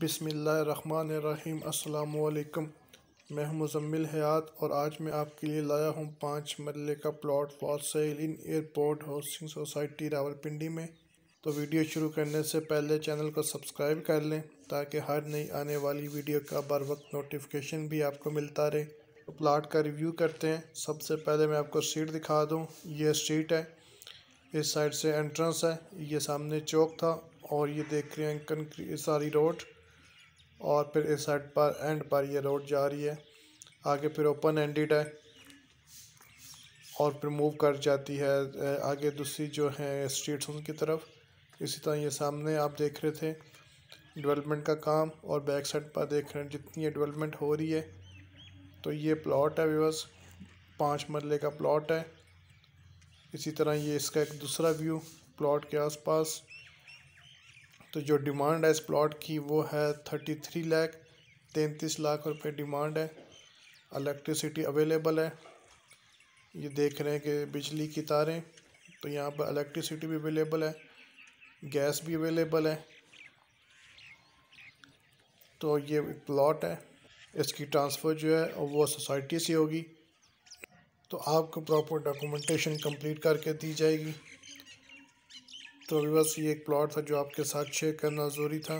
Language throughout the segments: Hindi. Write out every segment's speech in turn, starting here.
बिसमीम् अल्लाम मैं हूं मुजम्मिल हयात और आज मैं आपके लिए लाया हूं पाँच मरले का plot for sale in airport housing society Rawalpindi में तो वीडियो शुरू करने से पहले चैनल को सब्सक्राइब कर लें ताकि हर नई आने वाली वीडियो का बर वक्त नोटिफिकेशन भी आपको मिलता रहे तो प्लाट का रिव्यू करते हैं सबसे पहले मैं आपको स्ट्रीट दिखा दूँ ये स्ट्रीट है इस साइड से एंट्रेंस है ये सामने चौक था और ये देख रहे हैं कंक्री सारी रोड और फिर इस साइड पर एंड पर ये रोड जा रही है आगे फिर ओपन एंडेड है और फिर मूव कर जाती है आगे दूसरी जो है स्ट्रीट्स उनकी तरफ इसी तरह ये सामने आप देख रहे थे डेवलपमेंट का काम और बैक साइड पर देख रहे हैं जितनी ये डेवलपमेंट हो रही है तो ये प्लॉट है व्यवर्स पाँच मरले का प्लॉट है इसी तरह ये इसका एक दूसरा व्यू प्लॉट के आसपास तो जो डिमांड है इस प्लॉट की वो है थर्टी थ्री लैख तैंतीस लाख रुपए डिमांड है इलेक्ट्रिसिटी अवेलेबल है ये देख रहे हैं कि बिजली की तारें तो यहाँ पर इलेक्ट्रिसिटी भी अवेलेबल है गैस भी अवेलेबल है तो ये प्लॉट है इसकी ट्रांसफ़र जो है वो सोसाइटी से होगी तो आपको प्रॉपर डॉक्यूमेंटेशन कंप्लीट करके दी जाएगी तो बस ये एक प्लॉट था जो आपके साथ शेयर करना ज़रूरी था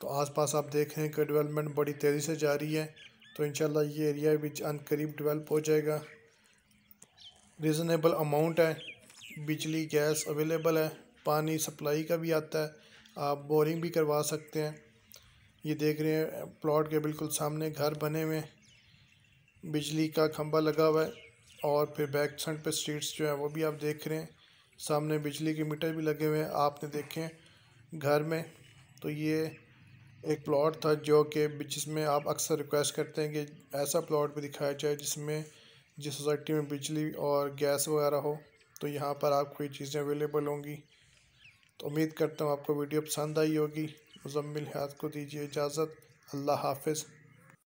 तो आसपास आप देख रहे हैं कि डेवलपमेंट बड़ी तेज़ी से जारी है तो इन ये एरिया भी अन करीब डिवेल्प हो जाएगा रिजनेबल अमाउंट है बिजली गैस अवेलेबल है पानी सप्लाई का भी आता है आप बोरिंग भी करवा सकते हैं ये देख रहे हैं प्लॉट के बिल्कुल सामने घर बने हुए बिजली का खंबा लगा हुआ है और फिर बैक साइड पे स्ट्रीट्स जो है वो भी आप देख रहे हैं सामने बिजली के मीटर भी लगे हुए हैं आपने देखे घर में तो ये एक प्लॉट था जो कि जिसमें आप अक्सर रिक्वेस्ट करते हैं कि ऐसा प्लॉट भी दिखाया जाए जिसमें जिस सोसाइटी में बिजली और गैस वगैरह हो तो यहाँ पर आपको ये चीज़ें अवेलेबल होंगी तो उम्मीद करता हूँ आपको वीडियो पसंद आई होगी मुजम्मिल हयात को दीजिए इजाज़त अल्लाह हाफिज़